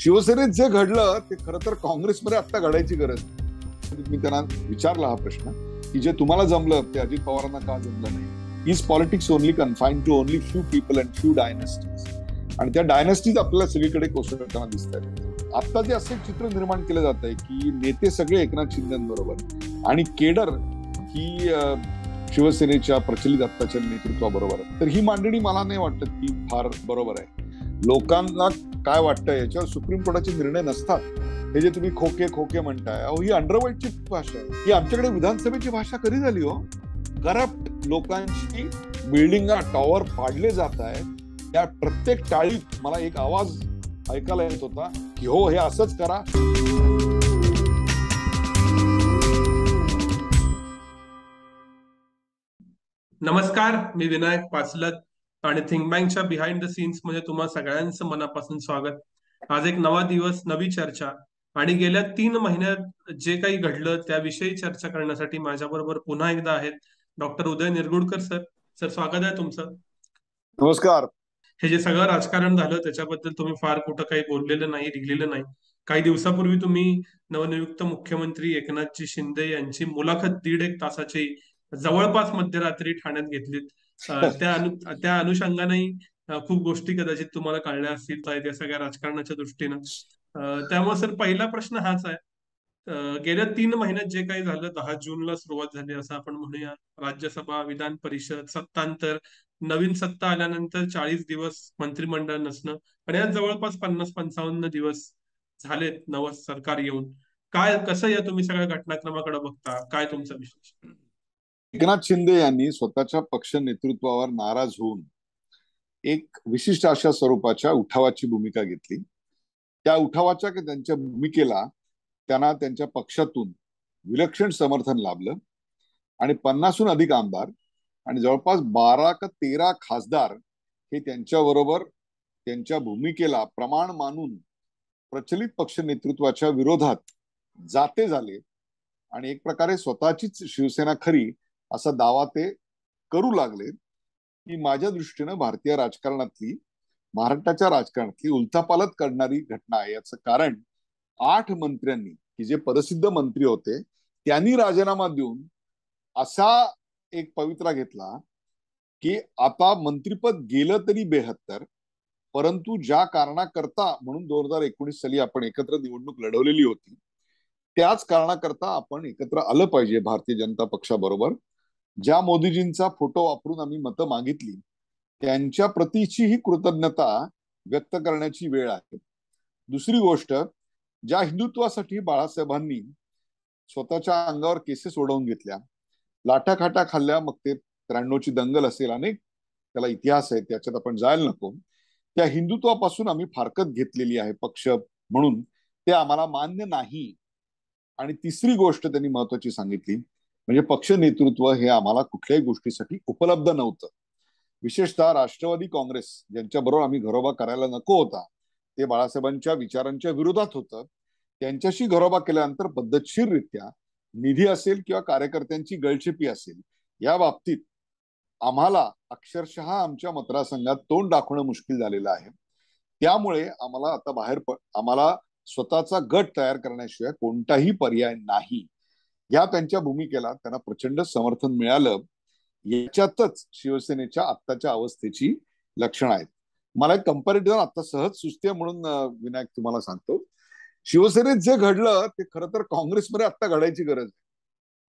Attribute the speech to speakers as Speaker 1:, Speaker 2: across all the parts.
Speaker 1: शिवसेनेत जे घडलं ते खर तर काँग्रेसमध्ये आता घडायची गरज मी त्यांना विचारला हा प्रश्न की जे तुम्हाला जमलं ते अजित पवारांना का जमलं नाही is politics only confine to only few people and few dynasties आणि त्या डायनेस्टीज आपल्याला सगळीकडे कोसळताना दिसत आहेत आता जे असं चित्र निर्माण केलं जात आहे की नेते सगळे एकनाथ शिंदेबरोबर आणि केडर ही शिवसेनेच्या प्रचलित आत्ताच्या नेतृत्वाबरोबर तर ही मांडणी मला नाही वाटत की फार बरोबर आहे लोकांना काय वाटतं याच्यावर सुप्रीम कोर्टाचे निर्णय नसतात हे जे तुम्ही खोके खोके म्हणताय अहो ही अंडरवर्ल्डची भाषा आहे ही आमच्याकडे विधानसभेची भाषा कधी झाली हो करप्ट लोकांची बिल्डिंगा टॉवर पाडले जात आहे त्या प्रत्येक टाळीत मला एक आवाज ऐकायला येत होता की हो हे असंच करा
Speaker 2: नमस्कार मी विनायक पासलत आणि थिंक बँकच्या बिहाइंड द सीन्स मध्ये तुम्हाला सगळ्यांचं मनापासून स्वागत आज एक नवा दिवस नवी चर्चा आणि गेल्या तीन महिन्यात जे काही घडलं त्याविषयी चर्चा करण्यासाठी माझ्याबरोबर पुन्हा एकदा आहेत doctor Uday Nirgudkar sir sir स्वागत आहे तुमचं नमस्कार हे जे सगळं राजकारण झालं त्याच्याबद्दल तुम्ही फार कुठं काही बोललेलं नाही लिहिलेलं नाही काही दिवसापूर्वी तुम्ही नवनियुक्त मुख्यमंत्री एकनाथजी शिंदे यांची मुलाखत दीड एक तासाची जवळपास मध्यरात्री ठाण्यात घेतलीत त्या अनु त्या अनुषंगाने खूप गोष्टी कदाचित तुम्हाला कळल्या असतील त्या सगळ्या राजकारणाच्या दृष्टीनं त्यामुळे सर पहिला प्रश्न हाच आहे गेल्या तीन महिन्यात जे काही झालं दहा जूनला सुरुवात झाली असं आपण म्हणूया राज्यसभा विधान परिषद सत्तांतर नवीन सत्ता आल्यानंतर चाळीस दिवस मंत्रिमंडळ नसणं आणि आज जवळपास पन्नास पंचावन्न दिवस झालेत नवं सरकार येऊन काय कसं या तुम्ही सगळ्या घटनाक्रमाकडे बघता काय तुमचं विश्लेषण
Speaker 1: एकनाथ शिंदे यांनी स्वतःच्या पक्ष नेतृत्वावर नाराज होऊन एक विशिष्ट अशा स्वरूपाच्या उठावाची भूमिका घेतली त्या उठावाच्या त्यांच्या भूमिकेला त्यांना त्यांच्या पक्षातून विलक्षण समर्थन लाभलं आणि पन्नासहून अधिक आमदार आणि जवळपास बारा का तेरा खासदार हे त्यांच्याबरोबर त्यांच्या भूमिकेला प्रमाण मानून प्रचलित पक्ष नेतृत्वाच्या विरोधात जाते झाले आणि एक प्रकारे स्वतःचीच शिवसेना खरी असा दावा ते करू लागले की माझ्या दृष्टीनं भारतीय राजकारणातली महाराष्ट्राच्या राजकारणातली उलथापालत करणारी घटना आहे याचं कारण आठ मंत्र्यांनी की जे प्रसिद्ध मंत्री होते त्यांनी राजीनामा देऊन असा एक पवित्रा घेतला की आता मंत्रीपद गेलं तरी बेहत्तर परंतु ज्या कारणाकरता म्हणून दोन हजार एकोणीस साली आपण एकत्र निवडणूक लढवलेली होती त्याच कारणाकरता आपण एकत्र आलं पाहिजे भारतीय जनता पक्षाबरोबर ज्या मोदीजींचा फोटो वापरून आम्ही मतं मागितली त्यांच्या प्रतीची ही कृतज्ञता व्यक्त करण्याची वेळ आहे दुसरी गोष्ट ज्या हिंदुत्वासाठी बाळासाहेबांनी स्वतःच्या अंगावर केसेस ओढवून घेतल्या लाटाखाटा खाल्ल्या मग ते त्र्याण्णवची दंगल असेल अनेक त्याला इतिहास आहे त्याच्यात आपण जायला नको त्या हिंदुत्वापासून आम्ही फारकत घेतलेली आहे पक्ष म्हणून ते आम्हाला मान्य नाही आणि तिसरी गोष्ट त्यांनी महत्वाची सांगितली म्हणजे पक्ष नेतृत्व हे आम्हाला कुठल्याही गोष्टीसाठी उपलब्ध नव्हतं विशेषतः राष्ट्रवादी काँग्रेस ज्यांच्याबरोबर आम्ही घरोबा करायला नको होता ते बाळासाहेबांच्या विचारांच्या विरोधात होतं त्यांच्याशी घरोबा केल्यानंतर पद्धतशीररित्या निधी असेल किंवा कार्यकर्त्यांची गळछेपी असेल या बाबतीत आम्हाला अक्षरशः आमच्या मतदारसंघात तोंड दाखवणं मुश्किल झालेलं आहे त्यामुळे आम्हाला आता बाहेर आम्हाला स्वतःचा गट तयार करण्याशिवाय कोणताही पर्याय नाही या त्यांच्या भूमिकेला त्यांना प्रचंड समर्थन मिळालं याच्यातच शिवसेनेच्या आत्ताच्या अवस्थेची लक्षणं आहेत मला एक आता सहज सुचते म्हणून विनायक तुम्हाला सांगतो शिवसेनेत जे घडलं ते खरं तर काँग्रेसमध्ये आता घडायची गरज आहे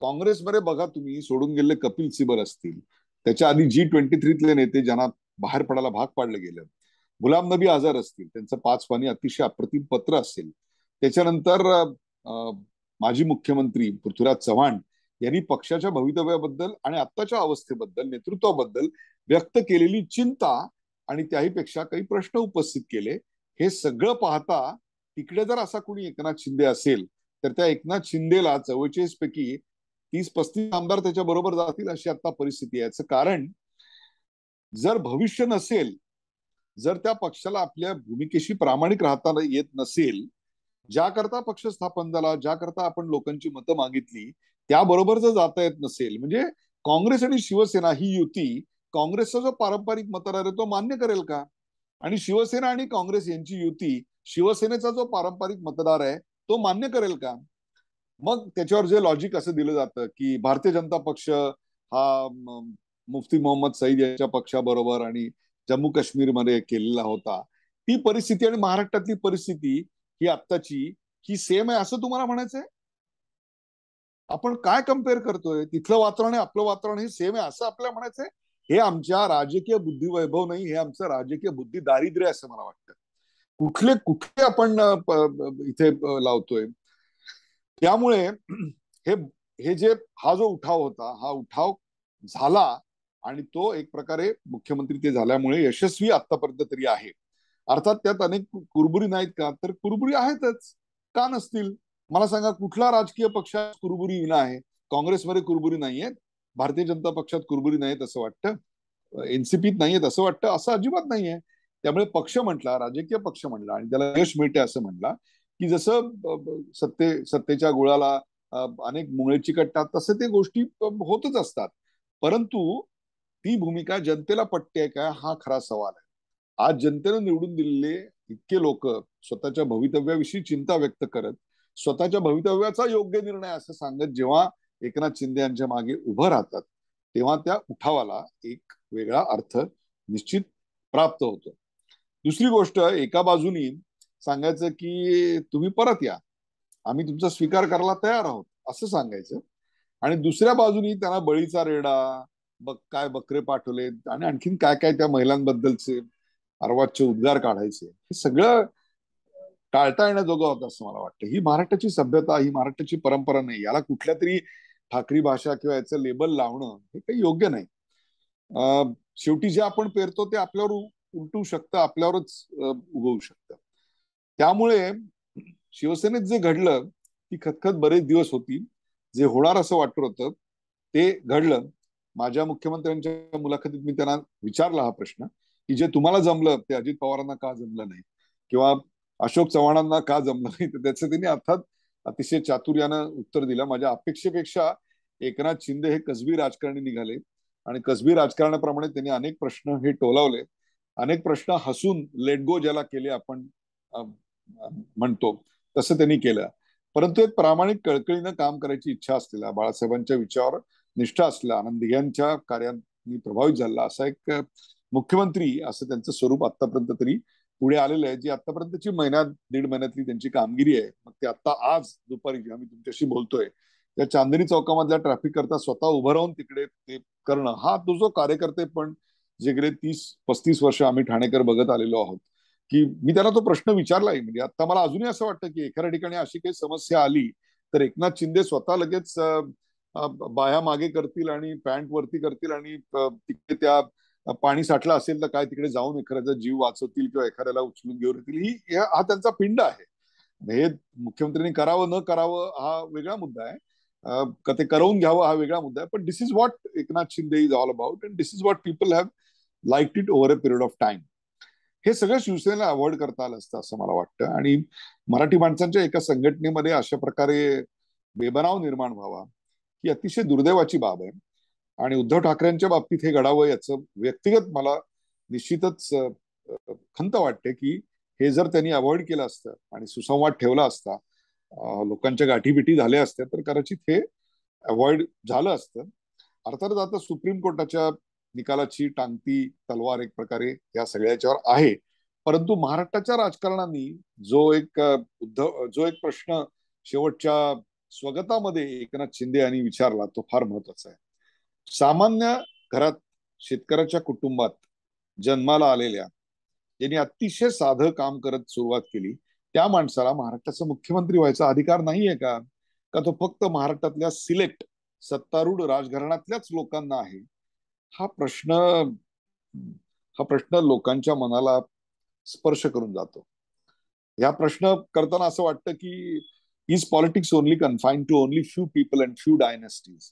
Speaker 1: काँग्रेसमध्ये बघा तुम्ही सोडून गेलेले कपिल सिबल असतील त्याच्या आधी जी ट्वेंटी थ्रीतले नेते ज्यांना बाहेर पडायला भाग पाडलं गेलं गुलाम नबी आझाद असतील त्यांचं पाच पाणी अतिशय अप्रतिम पत्र असेल त्याच्यानंतर माजी मुख्यमंत्री पृथ्वीराज चव्हाण यांनी पक्षाच्या भवितव्याबद्दल आणि आत्ताच्या अवस्थेबद्दल नेतृत्वाबद्दल व्यक्त केलेली चिंता आणि त्याहीपेक्षा काही प्रश्न उपस्थित केले हे सगळं पाहता तिकडे जर असा कोणी एकनाथ शिंदे असेल तर त्या एकनाथ शिंदेला चव्वेचाळीस पैकी तीस पस्तीस आमदार त्याच्या बरोबर जातील अशी आता परिस्थिती आहे कारण जर भविष्य नसेल जर त्या पक्षाला आपल्या भूमिकेशी प्रामाणिक राहताना येत नसेल ज्याकरता पक्ष स्थापन झाला ज्याकरता आपण लोकांची मतं मागितली त्याबरोबर जर जाता येत नसेल म्हणजे काँग्रेस आणि शिवसेना ही युती काँग्रेसचा जो पारंपरिक मतदार आहे तो मान्य करेल का आणि शिवसेना आणि काँग्रेस यांची युती शिवसेनेचा जो पारंपरिक मतदार आहे तो मान्य करेल का मग त्याच्यावर जे लॉजिक असं दिलं जातं की भारतीय जनता पक्ष हा मुफ्ती मोहम्मद सईद यांच्या पक्षाबरोबर आणि जम्मू काश्मीरमध्ये केलेला होता ती परिस्थिती आणि महाराष्ट्रातली परिस्थिती ही आत्ताची ही सेम आहे असं तुम्हाला म्हणायचंय आपण काय कम्पेअर करतोय तिथलं वातावरण आहे आपलं वातावरण हे सेम आहे असं आपल्याला म्हणायचंय हे आमच्या राजकीय बुद्धी वैभव नाही हे आमचं राजकीय बुद्धी दारिद्र्य असं मला वाटतं कुठले कुठले आपण इथे लावतोय त्यामुळे हे हे जे हा जो उठाव होता हा उठाव झाला आणि तो एक प्रकारे मुख्यमंत्री ते झाल्यामुळे यशस्वी आतापर्यंत तरी आहे अर्थात त्यात अनेक कुरबुरी नाहीत का तर कुरबुरी आहेतच का नसतील मला सांगा कुठला राजकीय पक्ष कुरबुरी विना आहे काँग्रेसमध्ये कुरबुरी नाहीयेत भारतीय जनता पक्षात कुरबुरी नाहीत असं वाटतं एनसीपीत नाहीयेत असं वाटतं असं अजिबात नाहीये त्यामुळे पक्ष म्हटला राजकीय पक्ष म्हटला आणि त्याला यश मिळते असं म्हटला की जसं सत्ते सत्तेच्या गुळाला अनेक मुंगळे चिकटतात तसे ते गोष्टी होतच असतात परंतु ती भूमिका जनतेला पटते काय हा खरा सवाल आहे आज जनतेनं निवडून दिलेले इतके लोक स्वतःच्या भवितव्याविषयी चिंता व्यक्त करत स्वतःच्या भवितव्याचा योग्य निर्णय असं सांगत जेव्हा एकनाथ शिंदे यांच्या मागे उभं राहतात तेव्हा त्या उठावाला एक वेगळा अर्थ निश्चित प्राप्त होतो दुसरी गोष्ट एका बाजूनी सांगायचं की तुम्ही परत या आम्ही तुमचा स्वीकार करायला तयार आहोत असं सांगायचं आणि दुसऱ्या बाजूनी त्यांना बळीचा रेडा बक काय बकरे पाठवले आणि आणखीन काय काय त्या महिलांबद्दलचे आरवाचे उद्गार काढायचे हे सगळं टाळता येण्याजोगं होतं असं मला वाटतं ही महाराष्ट्राची सभ्यता ही महाराष्ट्राची परंपरा नाही याला कुठल्या तरी ठाकरी भाषा किंवा याचं लेबल लावणं हे काही योग्य नाही शेवटी जे आपण पेरतो ते आपल्यावर उलटू शकतं आपल्यावरच उगवू शकतं त्यामुळे शिवसेनेत जे घडलं ती खतखत बरेच दिवस होती जे होणार असं वाटत होतं ते घडलं माझ्या मुख्यमंत्र्यांच्या मुलाखतीत मी त्यांना विचारला हा प्रश्न की जे तुम्हाला जमलं ते अजित पवारांना का जमलं नाही किंवा अशोक चव्हाणांना का जमलं नाही तर त्याचं त्यांनी अर्थात अतिशय चातुर्यानं उत्तर दिलं माझ्या अपेक्षेपेक्षा एकनाथ शिंदे हे कसबी राजकारणी निघाले आणि कसबी राजकारणाप्रमाणे त्यांनी अनेक प्रश्न हे टोलावले अनेक प्रश्न हसून लेट गो ज्याला केले आपण म्हणतो तसं त्यांनी केलं परंतु एक प्रामाणिक कळकळीनं काम करायची इच्छा असलेला बाळासाहेबांच्या विचारावर निष्ठा असलेला आनंद कार्यांनी प्रभावित झाला असा एक मुख्यमंत्री असं त्यांचं स्वरूप आतापर्यंत तरी पुढे आलेलं आहे जी आतापर्यंतची महिन्यात दीड महिन्यातली त्यांची कामगिरी आहे मग ते आता आज दुपारी जेव्हा मी तुमच्याशी बोलतोय त्या चांदणी चौकामधल्या ट्रॅफिक करता स्वतः उभं राहून तिकडे ते करणं हा तो जो कार्यकर्ते पण जे गेले तीस पस्तीस वर्ष आम्ही ठाणेकर बघत आलेलो आहोत की मी त्याला तो प्रश्न विचारलाय म्हणजे आता मला अजूनही असं वाटतं की एखाद्या ठिकाणी अशी काही समस्या आली तर एकनाथ शिंदे स्वतः लगेच बाया मागे करतील आणि पॅन्ट वरती करतील आणि तिकडे त्या पाणी साठलं असेल तर काय तिकडे जाऊन एखाद्याचा जीव वाचवतील किंवा एखाद्याला उचलून घेऊन येतील ही हा त्यांचा पिंड आहे हे मुख्यमंत्र्यांनी करावं न करावं हा वेगळा मुद्दा आहे का ते करवून घ्यावं हा वेगळा मुद्दा आहे पण this is what Eknath Shinde is all about and this is what people have like it over a period of time हे सगळं शिवसेनेला अवॉइड करता आलं असतं असं मला वाटतं आणि मराठी माणसांच्या एका संघटनेमध्ये अशा प्रकारे बेबनाव निर्माण व्हावा ही अतिशय दुर्दैवाची बाब आहे आणि उद्धव ठाकरेंच्या बाबतीत हे घडावं याचं व्यक्तिगत मला निश्चितच खंत वाटते की हे जर त्यांनी अवॉइड केलं असतं आणि सुसंवाद ठेवला असता लोकांच्या गाठीबिटी झाल्या असत्या तर कदाचित हे अवॉइड झालं असतं अर्थातच आता सुप्रीम कोर्टाच्या निकालाची टांगती तलवार एक प्रकारे या सगळ्याच्यावर आहे परंतु महाराष्ट्राच्या राजकारणांनी जो एक उद्धव जो एक प्रश्न शेवटच्या स्वगतामध्ये एकनाथ शिंदे यांनी विचारला तो फार महत्वाचा आहे सामान्य घरात शेतकऱ्याच्या कुटुंबात जन्माला आलेल्या ज्यांनी अतिशय साध काम करत सुरुवात केली त्या माणसाला महाराष्ट्राचा मुख्यमंत्री व्हायचा अधिकार नाहीये का का तो फक्त महाराष्ट्रातल्या सिलेक्ट सत्तारूढ राजघराण्यातल्याच लोकांना आहे हा प्रश्न हा प्रश्न लोकांच्या मनाला स्पर्श करून जातो ह्या प्रश्न करताना असं वाटतं की is politics only confine to only few people and few dynasties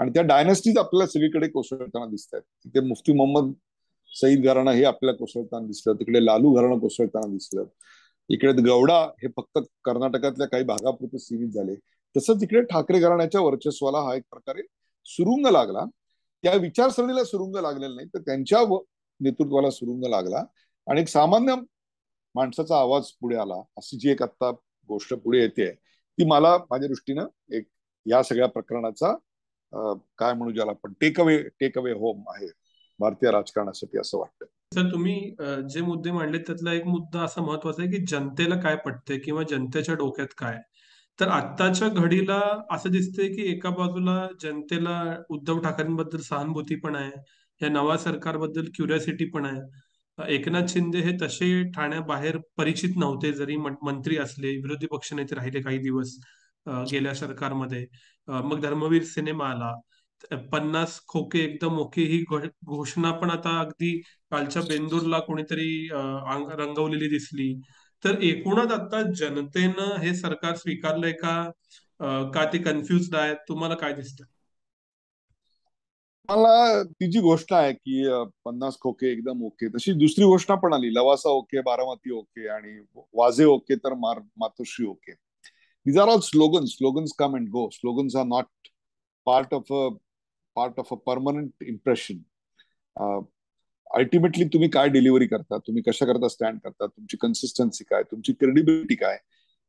Speaker 1: आणि त्या डायनेस्टीज आपल्याला सगळीकडे कोसळताना दिसत आहेत तिथे मुफ्ती मोहम्मद सईद घराणं हे आपल्याला कोसळताना दिसलं तिकडे लालू घराणं कोसळताना दिसलं इकडे गौडा हे फक्त कर्नाटकातल्या काही भागापुरते सीमित झाले तसंच इकडे ठाकरे घराण्याच्या वर्चस्वाला हा एक प्रकारे सुरुंग लागला त्या विचारसरणीला सुरुंग लागलेला नाही तर त्यांच्या नेतृत्वाला सुरुंग लागला आणि एक सामान्य माणसाचा आवाज पुढे आला अशी जी एक आता गोष्ट पुढे येते ती मला माझ्या दृष्टीनं एक या सगळ्या प्रकरणाचा काय म्हणू ज्याला आपण take away take away home आहे भारतीय राजकारणासाठी असं वाटतं
Speaker 2: सर तुम्ही जे मुद्दे मांडले त्यातला एक मुद्दा असा महत्वाचा आहे की जनतेला काय पटते किंवा जनतेच्या डोक्यात काय तर आत्ताच्या घडीला असं दिसतंय की एका बाजूला जनतेला उद्धव ठाकरेंबद्दल सहानुभूती पण आहे या नव्या सरकारबद्दल क्युरियासिटी पण आहे एकनाथ शिंदे हे तसे ठाण्याबाहेर परिचित नव्हते जरी मंत्री असले विरोधी पक्षनेते राहिले काही दिवस गेल्या सरकारमध्ये मग धर्मवीर सिनेमा आला पन्नास खोके एकदम ओके ही घोषणा पण आता अगदी कालच्या बेंदूरला कोणीतरी रंगवलेली दिसली तर एकूणच आता जनतेनं हे सरकार स्वीकारलंय का का ते कन्फ्युज आहेत तुम्हाला काय दिसत
Speaker 1: मला ती जी आहे की पन्नास खोके एकदम ओके तशी दुसरी घोषणा पण आली लवासा ओके बारामती ओके आणि वाजे ओके तर मार Matoshree okay These are all slogans. Slogans come and go. Slogans are not part of a part of a permanent impression. Ultimately uh, तुम्ही काय डिलिव्हरी करता तुम्ही कशा करता स्टँड करता तुमची कन्सिस्टन्सी काय तुमची क्रेडिबिलिटी काय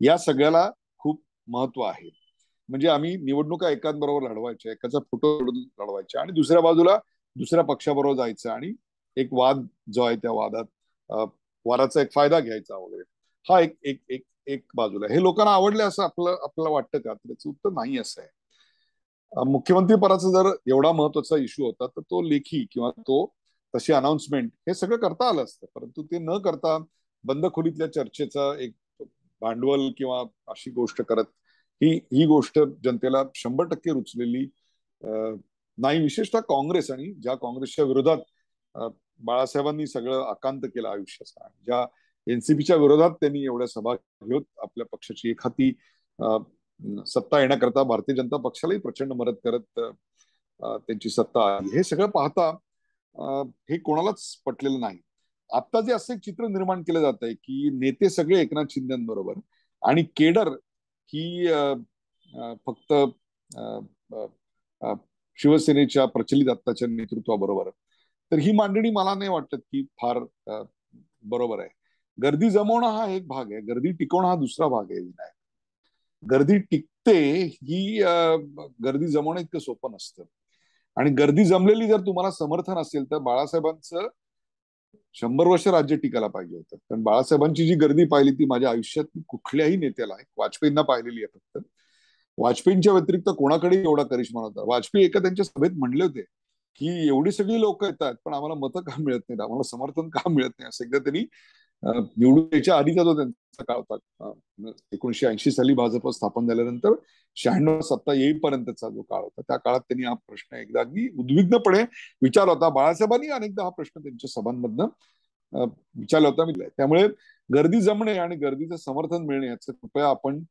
Speaker 1: या सगळ्याला खूप महत्व आहे म्हणजे आम्ही निवडणुका एकांबरोबर लढवायच्या एकाचा फोटो लढवायच्या आणि दुसऱ्या बाजूला दुसऱ्या पक्षाबरोबर जायचं आणि एक वाद जो आहे त्या वादात वादाचा एक फायदा घ्यायचा वगैरे हा एक एक एक एक बाजूला हे लोकांना आवडले असं आपलं आपल्याला वाटतं का त्याचं उत्तर नाही असं आहे मुख्यमंत्री पदाचा जर एवढा महत्वाचा इश्यू होता तर तो लेखी किंवा तो तशी अनाउन्समेंट हे सगळं करता आलं असतं परंतु ते न करता बंद खोलीतल्या चर्चेचा एक भांडवल किंवा अशी गोष्ट करत ही ही गोष्ट जनतेला शंभर टक्के रुचलेली नाही विशेषतः काँग्रेस आणि ज्या काँग्रेसच्या विरोधात बाळासाहेबांनी सगळं आकांत केलं आयुष्याचा ज्या एनसीपीच्या विरोधात त्यांनी एवढ्या सभा घेऊन आपल्या पक्षाची एक हाती सत्ता येण्याकरता भारतीय जनता पक्षालाही प्रचंड मदत करत त्यांची सत्ता आली हे सगळं पाहता हे कोणालाच पटलेलं नाही आता जे असं एक चित्र निर्माण केलं जात आहे की नेते सगळे एकनाथ शिंदेबरोबर आणि केडर ही फक्त शिवसेनेच्या प्रचलित आत्ताच्या नेतृत्वाबरोबर तर ही मांडणी मला नाही वाटत की फार बरोबर आहे गर्दी जमवणं हा एक भाग आहे गर्दी टिकवणं हा दुसरा भाग आहे विनायक गर्दी टिकते ही गर्दी जमवणं इतकं सोपं नसतं आणि गर्दी जमलेली जर तुम्हाला समर्थन असेल तर बाळासाहेबांचं शंभर वर्ष राज्य टिकायला पाहिजे होतं कारण बाळासाहेबांची जी गर्दी पाहिली ती माझ्या आयुष्यात कुठल्याही नेत्याला आहे वाजपेयींना पाहिलेली आहे फक्त वाजपेयींच्या व्यतिरिक्त कोणाकडे एवढा करिश्मा होता वाजपेयी एका त्यांच्या सभेत म्हणले होते की एवढी सगळी लोक येतात पण आम्हाला मतं का मिळत नाहीत आम्हाला समर्थन का मिळत नाही असं एकदा त्यांनी निवडून याच्या आधीचा जो त्यांचा काळ होता एकोणीशे ऐंशी साली भाजप स्थापन झाल्यानंतर शहाण्णव सत्ता येईपर्यंतचा जो काळ होता त्या काळात त्यांनी हा प्रश्न एकदा अगदी उद्विग्नपणे विचारला होता बाळासाहेबांनी अनेकदा हा प्रश्न त्यांच्या सभांमधनं विचारला होता त्यामुळे गर्दी जमणे आणि गर्दीचं समर्थन मिळणे याचं कृपया आपण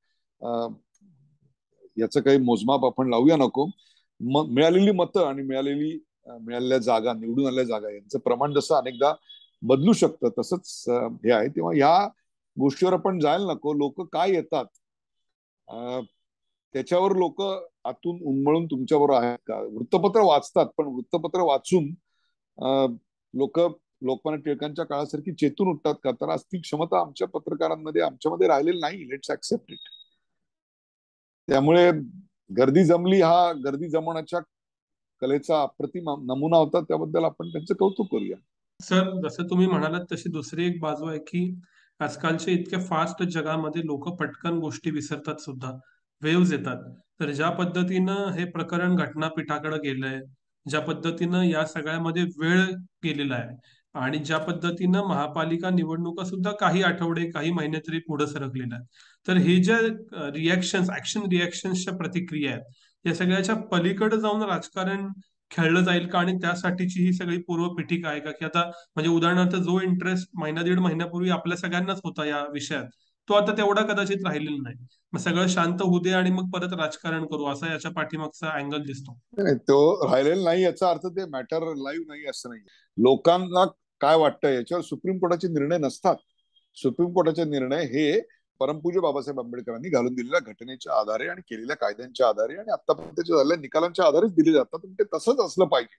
Speaker 1: याचं काही मोजमाप आपण लावूया नको मिळालेली मतं आणि मिळालेली मिळालेल्या जागा निवडून आलेल्या जागा यांचं प्रमाण जसं अनेकदा बदलू शकतं तसंच हे आहे तेव्हा ह्या गोष्टीवर आपण जायला नको लोक काय येतात त्याच्यावर लोक आतून उन्मळून तुमच्याबरोबर आहेत का वृत्तपत्र वाचतात पण वृत्तपत्र वाचून लोक लोकमान्य टिळकांच्या काळासारखी चेतून उठतात का तर आज ती क्षमता आमच्या पत्रकारांमध्ये आमच्यामध्ये राहिलेली नाही लेट्स ऍक्सेप्ट इट त्यामुळे गर्दी जमली हा गर्दी जमवण्याच्या कलेचा अप्रतिम नमुना होता त्याबद्दल आपण त्यांचं कौतुक करूया
Speaker 2: सर जसं तुम्ही म्हणालात तशी दुसरी एक बाजू आहे की आजकालच्या इतक्या फास्ट जगामध्ये लोक पटकन गोष्टी विसरतात सुद्धा वेव्ज येतात तर ज्या पद्धतीनं हे प्रकरण घटनापीठाकडे गेलंय ज्या पद्धतीनं या सगळ्यामध्ये वेळ गेलेला आहे आणि ज्या पद्धतीनं महापालिका निवडणुका सुद्धा काही आठवडे काही महिने तरी पुढे सरकलेल्या आहेत तर हे ज्या रिॲक्शन ऍक्शन रिॲक्शन्सच्या प्रतिक्रिया आहेत या सगळ्याच्या पलीकडे जाऊन राजकारण खेळलं जाईल का आणि त्यासाठीची ही सगळी पूर्व पिठिका आहे का की आता म्हणजे उदाहरणार्थ जो इंटरेस्ट महिना दीड महिन्यापूर्वी आपल्या सगळ्यांनाच होता या विषयात तो आता तेवढा कदाचित राहिलेला नाही मग सगळं शांत होऊ दे आणि मग परत राजकारण करू असा याच्या पाठीमागचा अँगल दिसतो
Speaker 1: तो राहिलेला नाही याचा अर्थ ते मॅटर लाईव्ह नाही असं नाही लोकांना काय वाटतं याच्यावर सुप्रीम कोर्टाचे निर्णय नसतात सुप्रीम कोर्टाचे निर्णय हे परमपूज्य बाबासाहेब आंबेडकरांनी घालून दिलेल्या घटनेच्या आधारे आणि केलेल्या कायद्यांच्या आधारे आणि आतापर्यंत झालेल्या निकालांच्या आधारेच दिले जातात पण ते तसंच असलं पाहिजे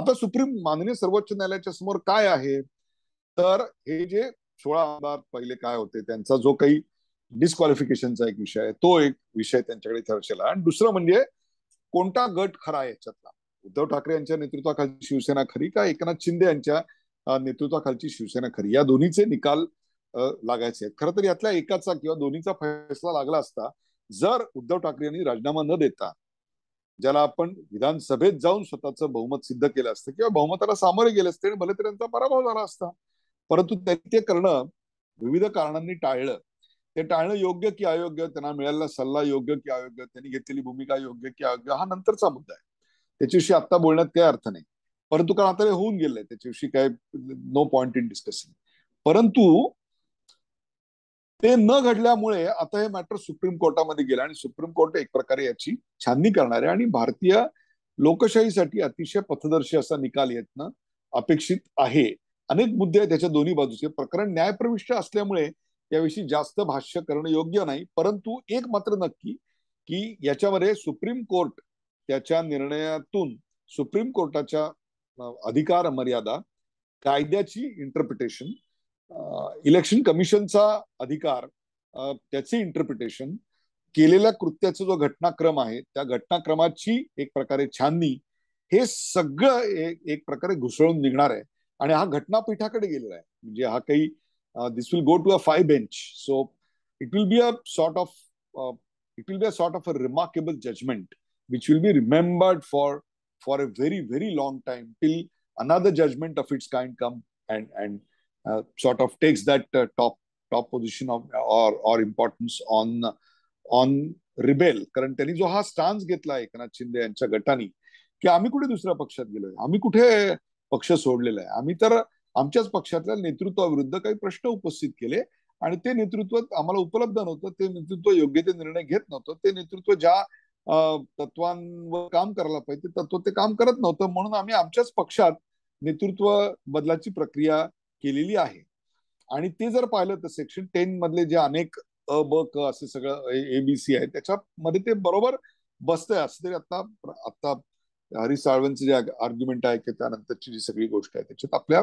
Speaker 1: आता सुप्रीम माननीय सर्वोच्च न्यायालयाच्या समोर काय आहे तर हे जे सोळा आमदार पहिले काय होते त्यांचा जो काही डिस्क्वालिफिकेशनचा एक विषय आहे तो एक विषय त्यांच्याकडे चर्चेला आणि दुसरं म्हणजे कोणता गट खरा आहे याच्यातला उद्धव ठाकरे यांच्या नेतृत्वाखाली शिवसेना खरी का एकनाथ शिंदे यांच्या नेतृत्वाखालची शिवसेना खरी या दोन्हीचे निकाल लागायचे आहेत खरं तर यातल्या एकाचा किंवा दोन्हीचा फैसला लागला असता जर उद्धव ठाकरे यांनी राजीनामा न देता ज्याला आपण विधानसभेत जाऊन स्वतःच बहुमत सिद्ध केलं असतं किंवा बहुमताला सामोरे गेले असते आणि भले त्यांचा पराभव झाला असता परंतु ते करणं विविध कारणांनी टाळलं ते टाळणं योग्य की अयोग्य त्यांना मिळालेला सल्ला योग्य की अयोग्य त्यांनी घेतलेली भूमिका योग्य की अयोग्य हा नंतरचा मुद्दा आहे त्याच्याविषयी आता बोलण्यात काही अर्थ नाही परंतु कारण आता हे होऊन गेलंय त्याच्याविषयी काय नो पॉइंट इन डिस्कसिंग परंतु ते न घडल्यामुळे आता हे मॅटर सुप्रीम कोर्टामध्ये गेलं आणि सुप्रीम कोर्ट एक प्रकारे याची छाननी करणार आहे आणि भारतीय लोकशाहीसाठी अतिशय पथदर्शी असा निकाल येतनं अपेक्षित आहे अनेक मुद्दे आहेत त्याच्या दोन्ही बाजूचे प्रकरण न्यायप्रविष्ट असल्यामुळे याविषयी जास्त भाष्य करणं योग्य नाही परंतु एक मात्र नक्की की याच्यामध्ये सुप्रीम कोर्ट त्याच्या निर्णयातून सुप्रीम कोर्टाच्या अधिकार मर्यादा कायद्याची इंटरप्रिटेशन इलेक्शन कमिशनचा अधिकार त्याचे इंटरप्रिटेशन केलेल्या कृत्याचा जो घटनाक्रम आहे त्या घटनाक्रमाची एक प्रकारे छाननी हे सगळं एक प्रकारे घुसळून निघणार आहे आणि हा घटनापीठाकडे गेलेला आहे म्हणजे हा काही this will go to a five bench so it will be a sort of it will be a sort of a remarkable judgment which will be remembered for for a very very long time till another judgment of its kind come and and Uh, sort of takes that uh, top top position of or or importance on on rebel कारण त्यांनी जो हा stance घेतला एकनाथ शिंदे यांच्या गटाने की आम्ही कुठे दुसऱ्या पक्षात गेलोय आम्ही कुठे पक्ष सोडलेला आहे आम्ही तर आमच्याच पक्षातल्या नेतृत्वाविरुद्ध काही प्रश्न उपस्थित केले आणि ते नेतृत्व आम्हाला उपलब्ध नव्हतं ते नेतृत्व योग्य ते निर्णय घेत नव्हतं ते नेतृत्व ज्या तत्वांवर काम करायला पाहिजे तत्व ते काम करत नव्हतं म्हणून आम्ही आमच्याच पक्षात नेतृत्व बदलाची प्रक्रिया केलेली आहे आणि ते जर पाहिलं तर सेक्शन टेन मधले जे अनेक अ ब क असे सगळं एबीसी आहे त्याच्यामध्ये ते बरोबर बसतंय असं तरी आता आता हरी साळवेंचं जे आर्ग्युमेंट आहे किंवा त्यानंतरची जी सगळी गोष्ट आहे त्याच्यात आपल्या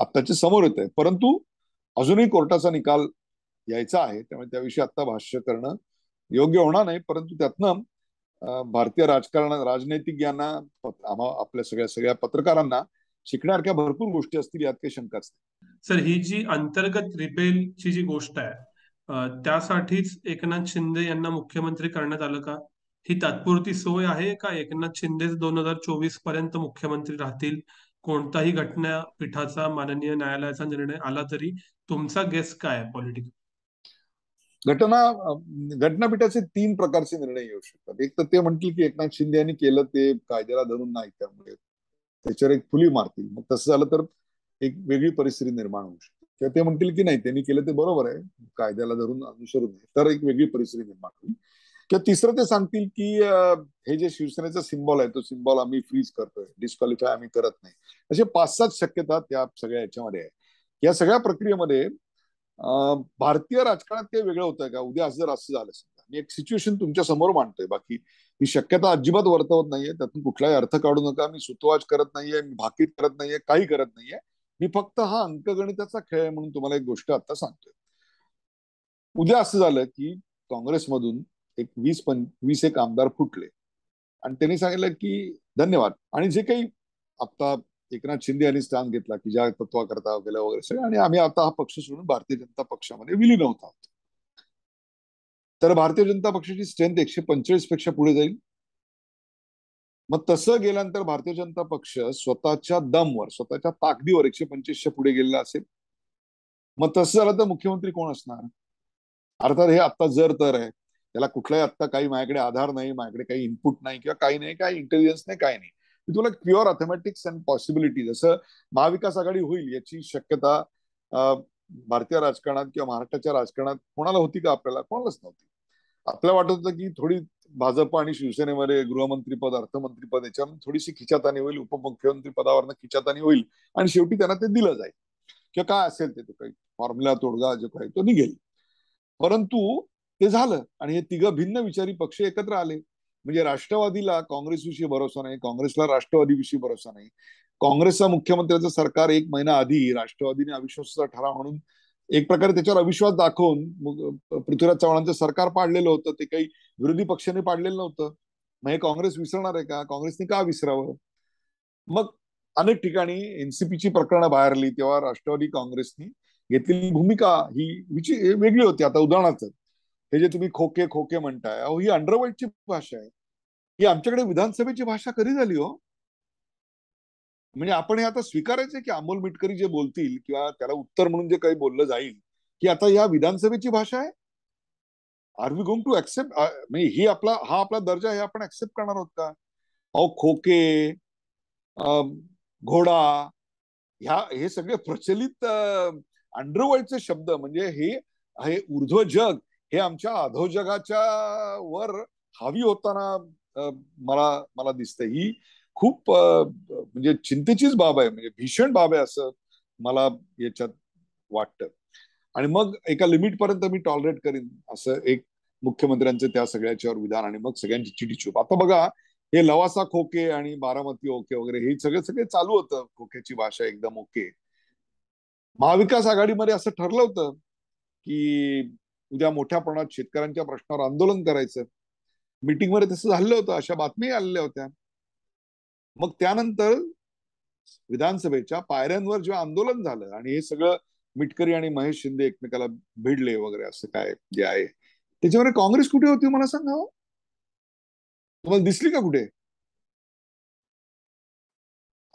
Speaker 1: आत्ताचे समोर येत आहे परंतु अजूनही कोर्टाचा निकाल यायचा आहे त्यामुळे त्याविषयी आता भाष्य करणं योग्य होणार नाही परंतु त्यातनं भारतीय राजकारण राजनैतिक यांना आपल्या सगळ्या सगळ्या पत्रकारांना शिकण्यासारख्या भरपूर गोष्टी असतील यात काही शंका असते
Speaker 2: सर ही जी अंतर्गत रिपेलची जी गोष्ट आहे त्यासाठीच एकनाथ शिंदे यांना मुख्यमंत्री करण्यात आलं का ही तात्पुरती सोय आहे का एकनाथ शिंदे दोन हजार चोवीस पर्यंत मुख्यमंत्री राहतील कोणताही घटना पीठाचा माननीय न्यायालयाचा निर्णय आला तरी तुमचा गेस काय पॉलिटिकल
Speaker 1: घटना घटनापीठाचे तीन प्रकारचे निर्णय येऊ शकतात एक तर ते म्हणतील की एकनाथ शिंदे यांनी केलं ते कायद्याला धरून नाही त्यामुळे त्याच्यावर एक फुली मारतील मग तसं झालं तर एक वेगळी परिस्थिती निर्माण होऊ शकते किंवा ते म्हणतील की नाही त्यांनी केलं ते बरोबर आहे कायद्याला धरून अनुसरून तर एक वेगळी परिस्थिती निर्माण होईल किंवा तिसरं ते सांगतील की हे जे शिवसेनेचा सिम्बॉल आहे तो सिम्बॉल आम्ही फ्रीज करतोय डिस्क्वालिफाय आम्ही करत नाही असे पाच सात शक्यता त्या सगळ्या याच्यामध्ये आहे या सगळ्या प्रक्रियेमध्ये भारतीय राजकारणात काही वेगळं होतं का उद्या असं जर असं झालं मी एक सिच्युएशन तुमच्या समोर मांडतोय बाकी ही शक्यता अजिबात वर्तवत नाहीये त्यातून कुठलाही अर्थ काढू नका मी सुतवाच करत नाहीये मी भाकीत करत नाहीये काही करत नाहीये मी फक्त हा अंकगणिताचा खेळ आहे म्हणून तुम्हाला एक गोष्ट आता सांगतोय उद्या असं झालं की काँग्रेसमधून एक वीस पण वीस एक आमदार फुटले आणि त्यांनी सांगितलं की धन्यवाद आणि जे काही आता एकनाथ शिंदे यांनी स्थान घेतला की ज्या तत्वाकरता वगैरे वगैरे सगळं आणि आम्ही आता हा पक्ष सोडून भारतीय जनता पक्षामध्ये विलीन होत आहोत तर भारतीय जनता पक्षाची स्ट्रेंथ एकशे पंचेचाळीस पेक्षा पुढे जाईल मग तसं गेल्यानंतर भारतीय जनता पक्ष स्वतःच्या दमवर स्वतःच्या ताकदीवर एकशे पंचवीसच्या पुढे गेलेला असेल मग तसं झालं तर मुख्यमंत्री कोण असणार अर्थात हे आत्ता जर तर आहे त्याला कुठलाही आत्ता काही माझ्याकडे आधार नाही माझ्याकडे काही इनपुट नाही किंवा काही नाही काही इंटेलिजन्स नाही काही नाही मी तुला प्युअर अथमॅटिक्स अँड पॉसिबिलिटी जसं महाविकास आघाडी होईल याची शक्यता भारतीय राजकारणात किंवा महाराष्ट्राच्या राजकारणात कोणाला होती का आपल्याला कोणालाच नव्हती आपल्याला वाटत होतं की थोडी भाजप आणि शिवसेनेमध्ये गृहमंत्रीपद अर्थमंत्रीपद अर्थमंत्री पद याच्यावर थोडीशी खिचातानी होईल उपमुख्यमंत्री पदावरनं खिचातानी होईल आणि शेवटी त्यांना ते दिलं जाईल किंवा काय असेल ते काही फॉर्म्युला तोडगा जो काही तो निघेल परंतु ते झालं आणि हे तिघ भिन्न विचारी पक्ष एकत्र आले म्हणजे राष्ट्रवादीला काँग्रेसविषयी भरोसा नाही काँग्रेसला राष्ट्रवादीविषयी भरोसा नाही काँग्रेसचं मुख्यमंत्र्यांचं सरकार एक महिना आधी राष्ट्रवादीने अविश्वासाचा ठराव म्हणून एक प्रकारे त्याच्यावर अविश्वास दाखवून पृथ्वीराज चव्हाणांचं सरकार पाडलेलं होतं ते काही विरोधी पक्षाने पाडलेलं नव्हतं मग हे काँग्रेस विसरणार आहे का काँग्रेसने का विसरावं मग अनेक ठिकाणी एनसीपीची प्रकरणं बाहेर आली तेव्हा राष्ट्रवादी काँग्रेसनी घेतलेली भूमिका ही वेगळी होती आता उदाहरणार्थ हे जे तुम्ही खोके खोके म्हणताय अहो ही अंडरवर्ल्डची भाषा आहे ही आमच्याकडे विधानसभेची भाषा कधी झाली हो म्हणजे आपण हे आता स्वीकारायचे की अमोल मिटकरी जे बोलतील किंवा त्याला उत्तर म्हणून जे काही बोललं जाईल की आता या विधानसभेची भाषा आहे are we going to accept म्हणजे ही आपला हा आपला दर्जा हे आपण ऍक्सेप्ट करणार आहोत का अहो खोके घोडा ह्या हे सगळे प्रचलित अंडरवर्ल्डचे शब्द म्हणजे हे ऊर्ध्व जग हे आमच्या अधो जगाच्या वर हावी होताना मला मला दिसतं ही खूप म्हणजे चिंतेचीच बाब आहे म्हणजे भीषण बाब आहे असं मला याच्यात वाटतं आणि मग एका लिमिट पर्यंत मी टॉलरेट करीन असं एक मुख्यमंत्र्यांचं त्या सगळ्याच्यावर विधान आणि मग सगळ्यांची छूप आता बघा हे लवासा खोके आणि बारामती ओके वगैरे हे सगळे सगळे चालू होतं खोक्याची भाषा एकदम ओके महाविकास आघाडीमध्ये असं ठरलं होतं की उद्या मोठ्या प्रमाणात शेतकऱ्यांच्या प्रश्नावर आंदोलन करायचं मध्ये तसं झालं होतं अशा बातम्या आलेल्या होत्या मग त्यानंतर विधानसभेच्या पायऱ्यांवर जेव्हा आंदोलन झालं आणि हे सगळं मिटकरी आणि महेश शिंदे एकमेकाला भिडले वगैरे असं काय जे आहे त्याच्यामध्ये काँग्रेस कुठे होती मला सांगा हो. तुम्हाला दिसली का कुठे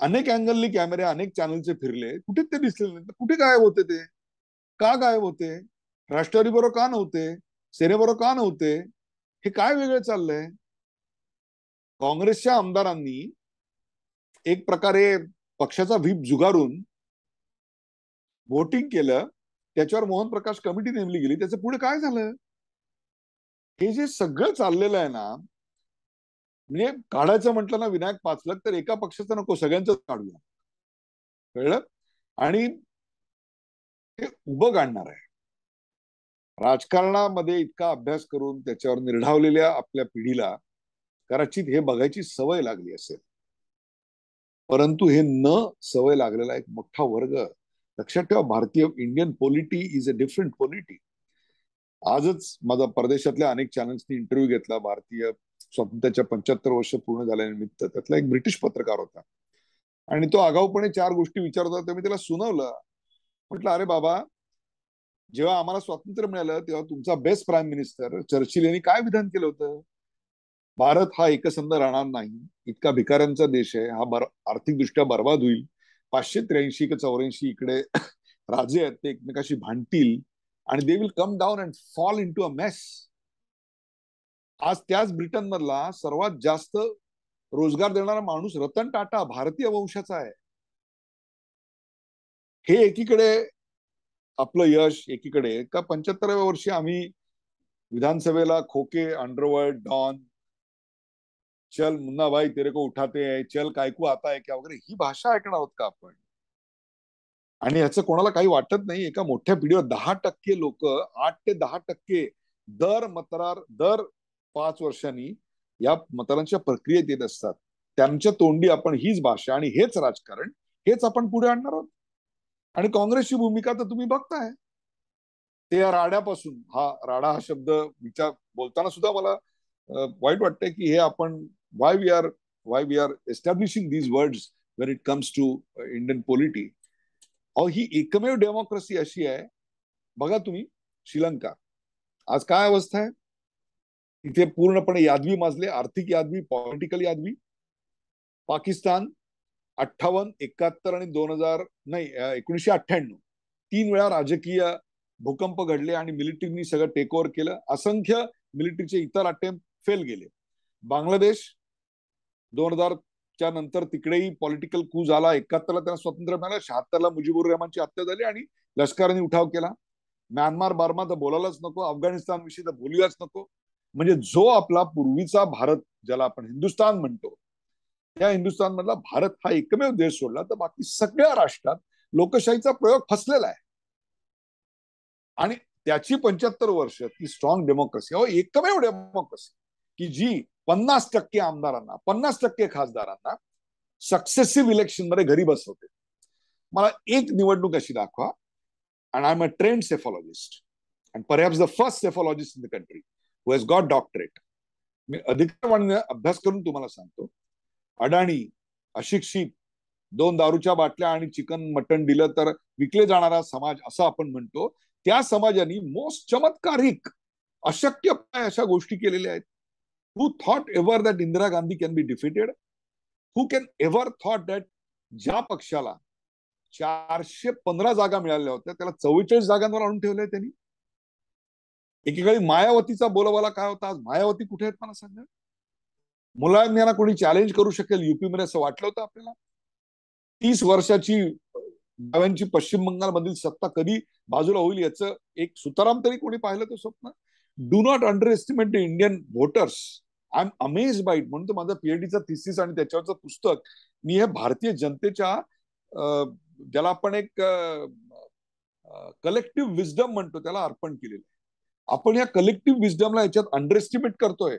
Speaker 1: अनेक अँगलनी कॅमेरे अनेक चॅनलचे फिरले कुठे ते दिसले नाही कुठे गायब होते ते का गायब होते राष्ट्रवादी बरोबर का नव्हते सेनेबरोबर का नव्हते हे काय वेगळं चाललंय काँग्रेसच्या आमदारांनी एक प्रकारे पक्षाचा व्हीप जुगारून व्होटिंग केलं त्याच्यावर मोहन प्रकाश कमिटी नेमली गेली त्याचं पुढे काय झालं हे जे सगळं चाललेलं आहे ना म्हणजे काढायचं म्हटलं ना विनायक पाचलक तर एका पक्षाचं नको सगळ्यांच काढूया कळलं आणि ते उभं काढणार आहे राजकारणामध्ये इतका अभ्यास करून त्याच्यावर निर्ढावलेल्या आपल्या पिढीला कदाचित हे बघायची सवय लागली असेल परंतु हे न सवय लागलेला एक मोठा वर्ग लक्षात ठेवा भारतीय Indian polity is a different polity आजच माझा परदेशातल्या अनेक चॅनल्सनी इंटरव्ह्यू घेतला भारतीय स्वातंत्र्याच्या पंच्याहत्तर वर्ष पूर्ण झाल्यानिमित्त त्यातला एक ब्रिटिश पत्रकार होता आणि तो आगाऊपणे चार गोष्टी विचारत होता मी त्याला सुनावलं म्हटलं अरे बाबा जेव्हा आम्हाला स्वातंत्र्य मिळालं तेव्हा तुमचा बेस्ट प्राईम मिनिस्टर चर्चिल यांनी काय विधान केलं होतं भारत हा एकसंध राहणार नाही इतका भिकाऱ्यांचा देश आहे हा बर आर्थिकदृष्ट्या बर्बाद होईल पाचशे त्र्याऐंशी का चौऱ्याऐंशी इकडे राजे आहेत ते एकमेकाशी भांडतील आणि they will come down and fall into a mess आज त्याच ब्रिटन मधला सर्वात जास्त रोजगार देणारा माणूस रतन टाटा भारतीय वंशाचा आहे हे एकीकडे आपलं यश एकीकडे का पंच्याहत्तराव्या वर्षी आम्ही विधानसभेला खोके अंडरवर्ल्ड डॉन चल मुन्ना भाई तेरे को उठाते आहे चल कायकू आता आहे का वगैरे ही भाषा ऐकणार आहोत का आपण आणि याचं कोणाला काही वाटत नाही एका मोठ्या पिढीवर दहा टक्के लोक आठ ते दहा टक्के दर मतदार दर पाच वर्षांनी या मतदारांच्या प्रक्रियेत येत असतात त्यांच्या तोंडी आपण हीच भाषा आणि हेच राजकारण हेच आपण पुढे आणणार आहोत आणि काँग्रेसची भूमिका तर तुम्ही बघताय ते या राड्यापासून हा राडा हा शब्द विचार बोलताना सुद्धा मला वाईट वाटतंय की हे आपण why we are why we are establishing these words when it comes to uh, Indian polity. अहो ही एकमेव डेमोक्रेसी अशी आहे बघा तुम्ही श्रीलंका आज काय अवस्था आहे इथे पूर्णपणे यादवी माजले आर्थिक यादवी पॉलिटिकल यादवी पाकिस्तान अठ्ठावन्न एकाहत्तर आणि दोन हजार नाही एकोणीसशे अठ्ठ्याण्णव तीन वेळा राजकीय भूकंप घडले आणि मिलिटरीनी सगळं टेक ओव्हर केलं असंख्य मिलिटरीचे इतर अटेम्प्ट फेल गेले बांगलादेश दोन हजारच्या नंतर तिकडेही पॉलिटिकल कू झाला एकाहत्तरला त्यांना स्वातंत्र्य मिळालं शहात्तरला मुजीबुर रहमानची हत्या झाली आणि लष्कराने उठाव केला म्यानमार बारमा तर बोलायलाच नको अफगाणिस्तान विषयी तर बोलूयाच नको म्हणजे जो आपला पूर्वीचा भारत ज्याला आपण हिंदुस्थान म्हणतो त्या हिंदुस्थान मधला भारत हा एकमेव देश सोडला तर बाकी सगळ्या राष्ट्रात लोकशाहीचा प्रयोग फसलेला आहे आणि त्याची पंच्याहत्तर वर्ष ती स्ट्रॉंग डेमोक्रेसी अहो एकमेव डेमोक्रेसी की जी पन्नास टक्के आमदारांना पन्नास टक्के खासदारांना सक्सेसिव्ह इलेक्शन मध्ये घरी बसवते मला एक निवडणूक अशी दाखवा and I am a trained psephologist and perhaps the first psephologist in the country who has got doctorate मी अधिक अभ्यास करून तुम्हाला सांगतो अडाणी अशिक्षित दोन दारूच्या बाटल्या आणि चिकन मटण दिलं तर विकले जाणारा समाज असं आपण म्हणतो त्या समाजाने मोस्ट चमत्कारिक अशक्य अशा गोष्टी केलेल्या आहेत who thought ever that Indira Gandhi can be defeated? Who can ever thought that ज्या पक्षाला चारशे पंधरा जागा मिळाल्या होत्या त्याला चव्वेचाळीस जागांवर आणून ठेवलंय त्यांनी एकेकाळी मायावतीचा बोलावाला काय होता आज मायावती कुठे आहेत मला सांगा मुलायम यांना कोणी चॅलेंज करू शकेल युपी मध्ये असं वाटलं होतं आपल्याला तीस वर्षाची डाव्यांची पश्चिम बंगालमधील सत्ता कधी बाजूला होईल याचं एक सुताराम तरी कोणी पाहिलं तो स्वप्न do not underestimate the Indian voters I am amaze bite म्हणून माझा माझं पीएचडीचा थिसिस आणि त्याच्यावरचं पुस्तक मी हे भारतीय जनतेच्या ज्याला आपण एक कलेक्टिव्ह विजडम म्हणतो त्याला अर्पण केलेलं आहे आपण या कलेक्टिव्ह विजडमला याच्यात अंडर एस्टिमेट करतोय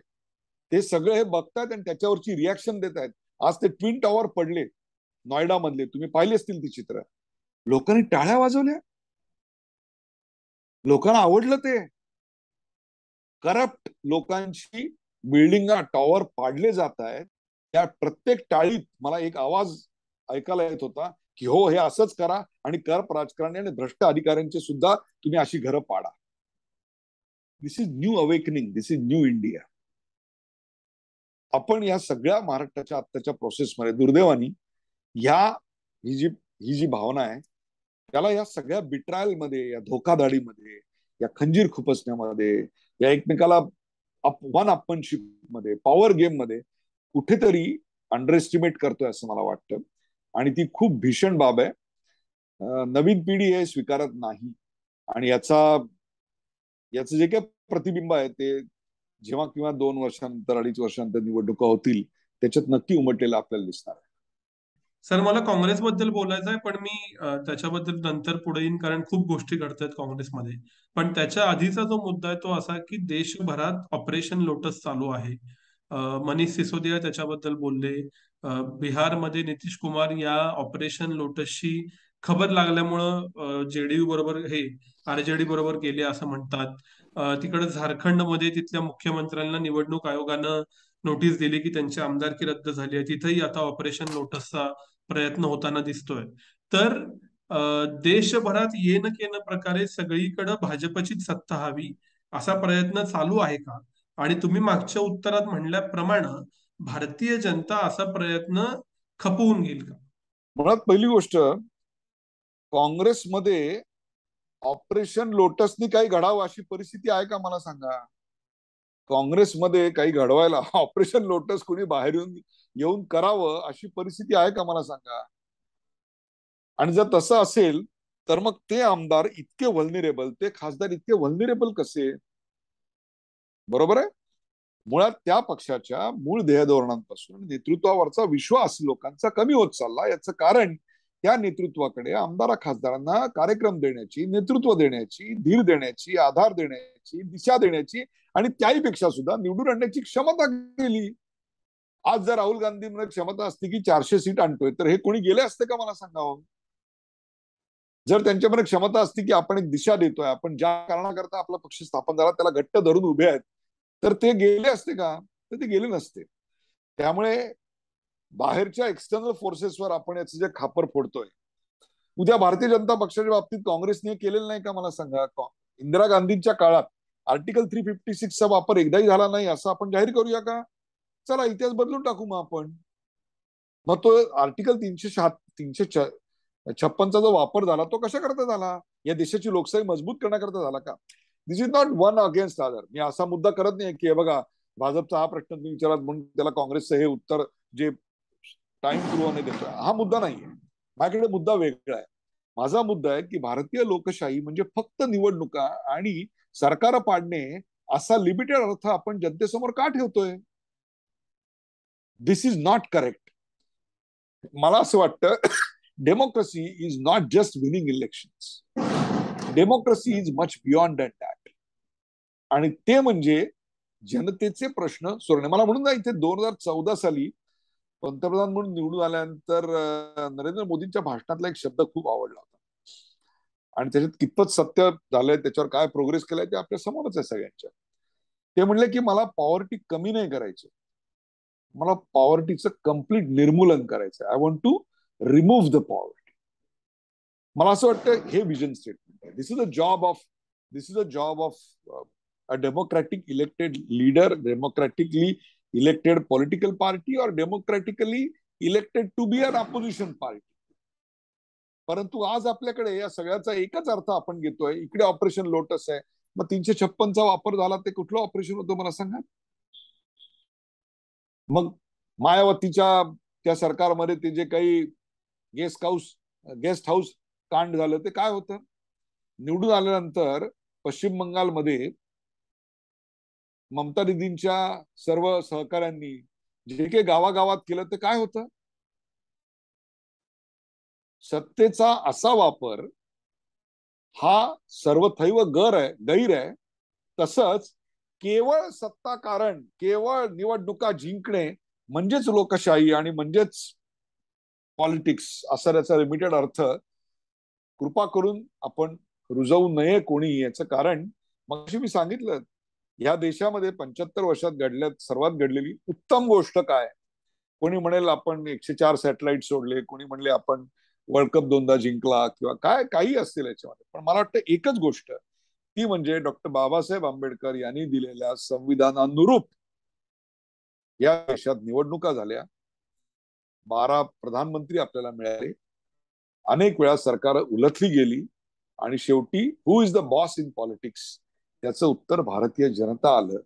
Speaker 1: ते सगळे हे बघतायत आणि त्याच्यावरची रिॲक्शन देत आहेत आज ते ट्विन टॉवर पडले नॉयडा मधले तुम्ही पाहिले असतील ती चित्र लोकांनी टाळ्या वाजवल्या लोकांना आवडलं ते करप्ट लोकांची बिल्डिंगा टॉवर पाडले जात आहेत त्या प्रत्येक टाळीत मला एक आवाज ऐकायला येत होता की हो हे असंच करा आणि करप राजकारणी आणि भ्रष्ट अधिकाऱ्यांचे सुद्धा तुम्ही अशी घरं पाडा this is new awakening this is new India आपण या सगळ्या महाराष्ट्राच्या आत्ताच्या प्रोसेसमध्ये दुर्दैवानी या ही जी ही जी भावना आहे त्याला या सगळ्या बिट्रायलमध्ये या धोकाधाडीमध्ये या खंजीर खुपसण्यामध्ये या एकमेकाला वन अपनशिप मध्ये पॉवर गेम मध्ये कुठेतरी अंडर एस्टिमेट करतोय असं मला वाटतं आणि ती खूप भीषण बाब आहे नवीन पिढी हे स्वीकारत नाही आणि याचा याचं जे काय प्रतिबिंब आहे ते जेव्हा किंवा दोन वर्षानंतर अडीच वर्षानंतर निवडणुका होतील त्याच्यात नक्की उमटलेलं आपल्याला दिसणार आहे
Speaker 2: सर मला काँग्रेसबद्दल बोलायचं आहे पण मी त्याच्याबद्दल नंतर पुढे येईन कारण खूप गोष्टी आहेत काँग्रेसमध्ये. पण त्याच्या आधीचा जो मुद्दा आहे तो असा की देशभरात ऑपरेशन लोटस चालू आहे. मनीष सिसोदिया त्याच्याबद्दल बोलले. बिहारमध्ये नितीश कुमार या ऑपरेशन लोटसची खबर लागल्यामुळं जे जेडीयू बरोबर हे आरजेडी बरोबर गेले असं म्हणतात. तिकडे झारखंडमध्ये तिथल्या मुख्यमंत्र्यांना निवडणूक आयोगानं नोटीस दिली की त्यांची आमदारकी रद्द झाली आहे. तिथेही आता ऑपरेशन लोटसचा प्रयत्न होताना दिसतोय तर देशभरात येन केन प्रकारे सगळीकडे भाजपचीच सत्ता हवी असा प्रयत्न चालू आहे का आणि तुम्ही मागच्या उत्तरात म्हणल्याप्रमाणे भारतीय जनता असा प्रयत्न खपवून घेईल का मुळात पहिली गोष्ट
Speaker 1: काँग्रेसमध्ये ऑपरेशन लोटसनी काही घडावं अशी परिस्थिती आहे का मला सांगा काँग्रेसमध्ये काही घडवायला ऑपरेशन लोटस कुणी बाहेर येऊन येऊन करावं अशी परिस्थिती आहे का मला सांगा आणि जर तसं असेल तर मग ते आमदार इतके व्हल्निरेबल ते खासदार इतके व्हल्निरेबल कसे बरोबर आहे मुळात त्या पक्षाच्या मूळ ध्येयधोरणांपासून नेतृत्वावरचा विश्वास लोकांचा कमी होत चालला याचं कारण त्या नेतृत्वाकडे आमदारा खासदारांना कार्यक्रम देण्याची नेतृत्व देण्याची धीर देण्याची आधार देण्याची दिशा देण्याची आणि त्याही पेक्षा सुद्धा निवडून आणण्याची क्षमता केली आज जर राहुल गांधी क्षमता असते की चारशे सीट आणतोय तर हे कोणी गेले असते का मला सांगावं हो? जर त्यांच्यामध्ये क्षमता असते की आपण एक दिशा देतोय आपण ज्या कारणाकरता आपला पक्ष स्थापन झाला त्याला घट्ट धरून उभे आहेत तर ते गेले असते का तर ते गेले नसते त्यामुळे बाहेरच्या एक्सटर्नल फोर्सेसवर आपण याचं जे खापर फोडतोय उद्या भारतीय जनता पक्षाच्या बाबतीत काँग्रेसने केलेलं नाही का मला सांगा इंदिरा गांधींच्या काळात आर्टिकल थ्री फिफ्टी सिक्सचा वापर एकदाही झाला नाही असं आपण जाहीर करूया का चला इतिहास बदलून टाकू मग आपण मग तो आर्टिकल तीनशे तीनशे छप्पनचा जो वापर झाला तो कशा करता झाला या देशाची लोकशाही मजबूत करण्याकरता झाला का this is not one against other मी असा मुद्दा करत नाही की बघा भाजपचा हा प्रश्न तुम्ही विचारात म्हणून त्याला काँग्रेसचं हे उत्तर जे टाइम थ्रू नाही देतो हा मुद्दा नाहीये माझ्याकडे मुद्दा वेगळा आहे माझा मुद्दा आहे की भारतीय लोकशाही म्हणजे फक्त निवडणुका आणि सरकार पाडणे असा लिमिटेड अर्थ आपण जनतेसमोर का ठेवतोय दिस इज नॉट करेक्ट मला असं वाटतं democracy is not just winning election democracy is much beyond and that आणि ते म्हणजे जनतेचे प्रश्न सोडणे मला म्हणून ना इथे दोन हजार चौदा साली पंतप्रधान म्हणून निवडून आल्यानंतर नरेंद्र मोदींच्या भाषणातला एक शब्द खूप आवडला आणि त्याच्यात कितपत सत्य झालंय त्याच्यावर काय प्रोग्रेस केलाय ते आपल्या समोरच आहे सगळ्यांच्या ते म्हणले की मला पॉवर्टी कमी नाही करायचं मला पॉवर्टीचं कम्प्लीट निर्मूलन करायचं I want to remove the poverty मला असं वाटतं हे विजन स्टेटमेंट आहे this is a job of this is a job of a democratic elected leader democratically elected political party और democratically elected to be an opposition party परंतु आज आपल्याकडे या सगळ्याचा एकच अर्थ आपण घेतोय इकडे ऑपरेशन लोटस आहे मग तीनशे छप्पनचा वापर झाला ते कुठलं ऑपरेशन होतं मला सांगा मग मायावतीच्या त्या सरकारमध्ये ते जे काही गेस्ट हाऊस गेस्ट हाऊस कांड झालं ते काय होतं निवडून आल्यानंतर पश्चिम बंगालमध्ये ममता दिदींच्या सर्व सहकाऱ्यांनी जे काही गावागावात केलं ते काय होतं सत्तेचा असा वापर हा सर्वथैव गर आहे गैर आहे तसंच केवळ सत्ता कारण केवळ निवडणुका जिंकणे म्हणजेच लोकशाही आणि म्हणजेच पॉलिटिक्स असा त्याचा लिमिटेड अर्थ कृपा करून आपण रुजवू नये कोणी याचं कारण मग मी सांगितलं ह्या देशामध्ये पंच्याहत्तर वर्षात घडल्या सर्वात घडलेली उत्तम गोष्ट काय कोणी म्हणेल आपण एकशे चार सॅटेलाइट सोडले कोणी म्हणले आपण वर्ल्ड कप दोनदा जिंकला किंवा काय काही असतील याच्यामध्ये पण मला वाटतं एकच गोष्ट ती म्हणजे डॉक्टर बाबासाहेब आंबेडकर यांनी दिलेल्या संविधानानुरूप या देशात निवडणुका झाल्या बारा प्रधानमंत्री आपल्याला मिळाले अनेक वेळा सरकार उलटली गेली आणि शेवटी who is the boss in politics त्याचं उत्तर भारतीय जनता आलं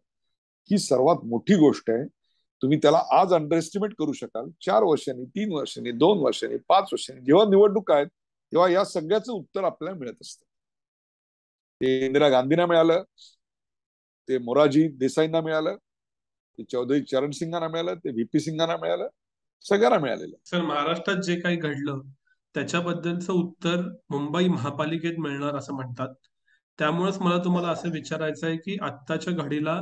Speaker 1: ही सर्वात मोठी गोष्ट आहे तुम्ही त्याला आज अंडरएस्टिमेट करू शकाल चार वर्षांनी तीन वर्षांनी दोन वर्षांनी पाच वर्षांनी जेव्हा निवडणूक आहेत तेव्हा या सगळ्याचं उत्तर आपल्याला मिळत असत ते इंदिरा गांधींना मिळालं ते मोराजी देसाईंना मिळालं ते चौधरी चरण सिंगांना मिळालं ते व्ही पी सिंगांना मिळालं
Speaker 2: सगळ्यांना मिळालेलं सर महाराष्ट्रात जे काही घडलं त्याच्याबद्दलचं उत्तर मुंबई महापालिकेत मिळणार असं म्हणतात त्यामुळेच मला तुम्हाला असं विचारायचं आहे की आत्ताच्या घडीला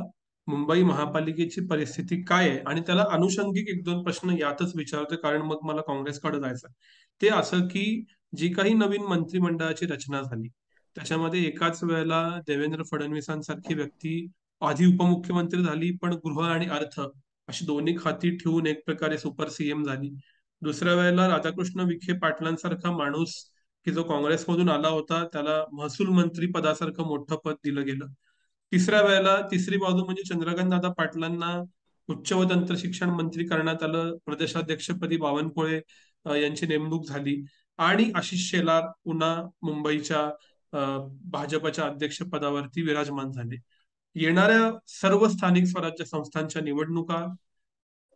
Speaker 2: मुंबई महापालिकेची परिस्थिती काय आहे आणि त्याला अनुषंगिक एक दोन प्रश्न यातच विचारतो कारण मग मला काँग्रेसकडे जायचं ते असं की जी काही नवीन मंत्रिमंडळाची रचना झाली त्याच्यामध्ये एकाच वेळेला देवेंद्र फडणवीसांसारखी व्यक्ती आधी उपमुख्यमंत्री झाली पण गृह आणि अर्थ अशी दोन्ही खाती ठेवून एक प्रकारे सुपर सीएम झाली दुसऱ्या वेळेला राधाकृष्ण विखे पाटलांसारखा माणूस की जो काँग्रेसमधून आला होता त्याला महसूल मंत्री पदासारखं मोठं पद दिलं गेलं तिसऱ्या वेळेला तिसरी बाजू म्हणजे चंद्रकांत दादा पाटलांना उच्च व तंत्र शिक्षण मंत्री करण्यात आलं प्रदेशाध्यक्षपदी बावनकुळे यांची नेमणूक झाली आणि आशिष शेलार पुन्हा मुंबईच्या भाजपच्या अध्यक्षपदावरती विराजमान झाले येणाऱ्या सर्व स्थानिक स्वराज्य संस्थांच्या निवडणुका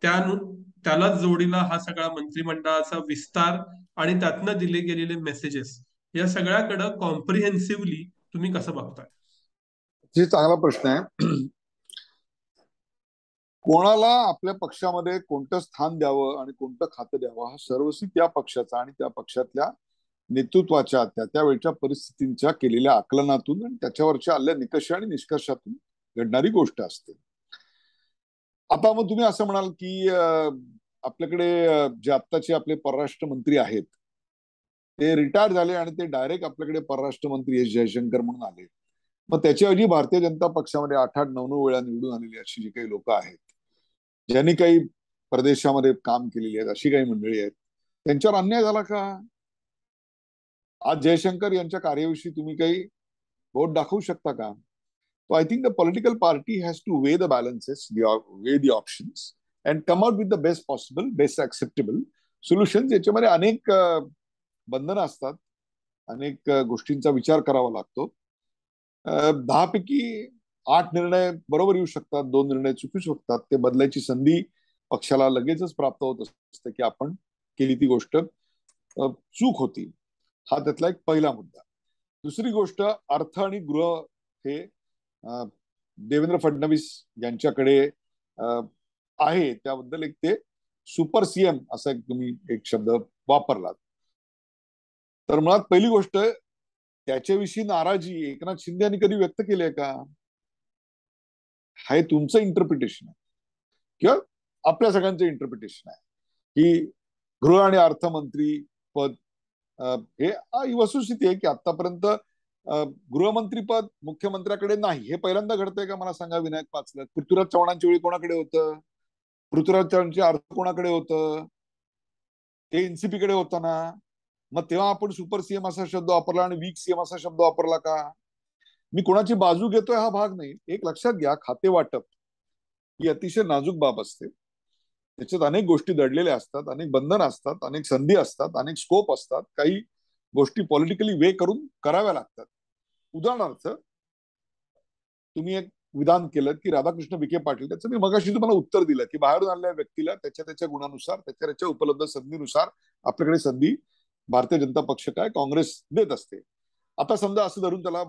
Speaker 2: त्यानु त्यालाच जोडीला हा सगळा मंत्रिमंडळाचा विस्तार आणि त्यातनं दिले गेलेले मेसेजेस या सगळ्याकडं कॉम्प्रिहेन्सिव्हली तुम्ही कसं बघताय
Speaker 1: जी चांगला प्रश्न आहे कोणाला आपल्या पक्षामध्ये कोणतं स्थान द्यावं आणि कोणतं खातं द्यावं हा सर्वस्वी त्या पक्षाचा आणि त्या पक्षातल्या नेतृत्वाच्या त्या त्यावेळच्या परिस्थितीच्या केलेल्या आकलनातून आणि त्याच्यावरच्या आल्या निकष आणि निष्कर्षातून घडणारी गोष्ट असते आता मग तुम्ही असं म्हणाल की आपल्याकडे जे आत्ताचे आपले परराष्ट्र मंत्री आहेत ते रिटायर झाले आणि ते डायरेक्ट आपल्याकडे परराष्ट्र मंत्री एस जयशंकर म्हणून आले मग त्याच्याऐवजी भारतीय जनता पक्षामध्ये आठ आठ नऊ नऊ वेळा निवडून आलेली अशी जी काही लोक आहेत ज्यांनी काही प्रदेशामध्ये काम केलेली आहेत अशी काही मंडळी आहेत त्यांच्यावर अन्याय झाला का आज जयशंकर यांच्या कार्याविषयी तुम्ही काही वोट दाखवू शकता का तो I think the political party has to weigh the balances weigh the options and come out with the best possible best acceptable solution याच्यामध्ये अनेक बंधनं असतात अनेक गोष्टींचा विचार करावा लागतो दहा पैकी आठ निर्णय बरोबर येऊ शकतात दोन निर्णय चुकू शकतात ते बदलायची संधी पक्षाला लगेचच प्राप्त होत असते की आपण केली ती गोष्ट चूक होती हा त्यातला एक पहिला मुद्दा दुसरी गोष्ट अर्थ आणि गृह हे देवेंद्र फडणवीस यांच्याकडे आहे त्याबद्दल एक ते सुपर सीएम असा एक तुम्ही एक शब्द वापरलात तर मुळात पहिली गोष्ट त्याच्याविषयी नाराजी एकनाथ शिंदे यांनी कधी व्यक्त केली आहे का हे तुमचं इंटरप्रिटेशन आहे किंवा आपल्या सगळ्यांचं इंटरप्रिटेशन आहे की गृह आणि अर्थमंत्री पद हे वसुस्थिती आहे की आतापर्यंत गृहमंत्री पद मुख्यमंत्र्याकडे नाही हे पहिल्यांदा घडतंय का मला सांगा विनायक पाचलक पृथ्वीराज चव्हाणांच्या वेळी कोणाकडे होतं पृथ्वीराज चव्हाणचे अर्थ कोणाकडे होतं ते एनसीपी कडे होताना मग तेव्हा आपण सुपर सीएम असा शब्द वापरला आणि वीक सीएम असा शब्द वापरला का मी कोणाची बाजू घेतोय हा भाग नाही एक लक्षात घ्या खाते वाटप ही अतिशय नाजूक बाब असते त्याच्यात अनेक गोष्टी दडलेल्या असतात अनेक बंधन असतात अनेक संधी असतात अनेक स्कोप असतात काही गोष्टी पॉलिटिकली वे करून कराव्या लागतात उदाहरणार्थ तुम्ही एक विधान केलं की राधाकृष्ण विखे पाटील त्याचं मी मगाशी तुम्हाला उत्तर दिलं की बाहेरून आलेल्या व्यक्तीला त्याच्या त्याच्या गुणानुसार त्याच्या त्याच्या उपलब्ध संधीनुसार आपल्याकडे संधी भारतीय जनता पक्ष काय काँग्रेस देत असते आता समजा असं धरून त्याला